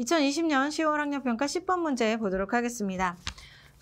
2020년 10월 학력평가 10번 문제 보도록 하겠습니다.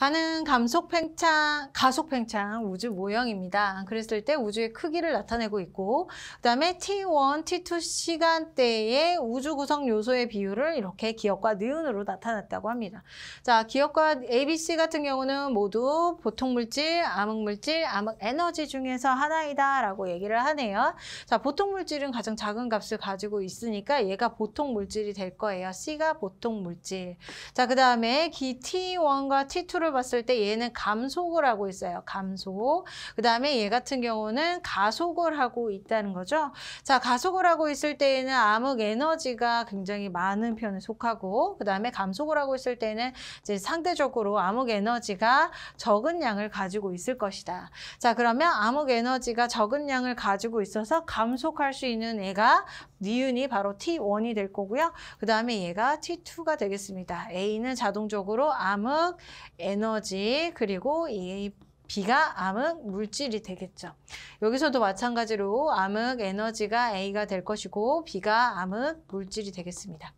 반은 감속 팽창, 가속 팽창 우주 모형입니다. 그랬을 때 우주의 크기를 나타내고 있고 그다음에 T1, T2 시간대의 우주 구성 요소의 비율을 이렇게 기역과 니은으로 나타났다고 합니다. 자, 기역과 ABC 같은 경우는 모두 보통 물질, 암흑 물질, 암흑 에너지 중에서 하나이다라고 얘기를 하네요. 자, 보통 물질은 가장 작은 값을 가지고 있으니까 얘가 보통 물질이 될 거예요. C가 보통 물질. 자, 그다음에 기 T1과 T2를 수치를 봤을 때 얘는 감속을 하고 있어요. 감속. 그 다음에 얘 같은 경우는 가속을 하고 있다는 거죠. 자, 가속을 하고 있을 때에는 암흑 에너지가 굉장히 많은 편에 속하고 그 다음에 감속을 하고 있을 때는 이제 상대적으로 암흑 에너지가 적은 양을 가지고 있을 것이다. 자, 그러면 암흑 에너지가 적은 양을 가지고 있어서 감속할 수 있는 애가 니은이 바로 T1이 될 거고요. 그 다음에 얘가 T2가 되겠습니다. A는 자동적으로 암흑 에너지 에너지 그리고 이 B가 암흑 물질이 되겠죠. 여기서도 마찬가지로 암흑 에너지가 A가 될 것이고 B가 암흑 물질이 되겠습니다.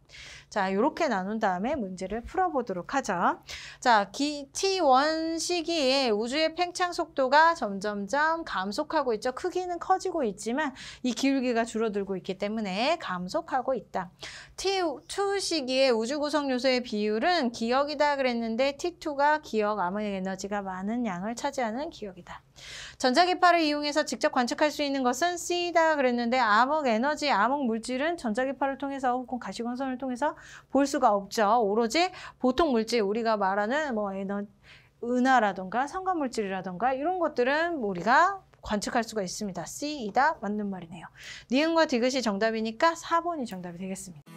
자, 이렇게 나눈 다음에 문제를 풀어보도록 하죠. 자, 기, T1 시기에 우주의 팽창 속도가 점점점 감속하고 있죠. 크기는 커지고 있지만 이 기울기가 줄어들고 있기 때문에 감속하고 있다. T2 시기에 우주 구성 요소의 비율은 기억이다 그랬는데 T2가 기억 암흑 에너지가 많은 양을 차지합 않은 기억이다. 전자기파를 이용해서 직접 관측할 수 있는 것은 C다 그랬는데 암흑 에너지, 암흑 물질은 전자기파를 통해서 혹은 가시광선을 통해서 볼 수가 없죠. 오로지 보통 물질, 우리가 말하는 뭐 에너, 은하라던가 성관물질이라던가 이런 것들은 우리가 관측할 수가 있습니다. C이다 맞는 말이네요. 니은과 디귿이 정답이니까 4번이 정답이 되겠습니다.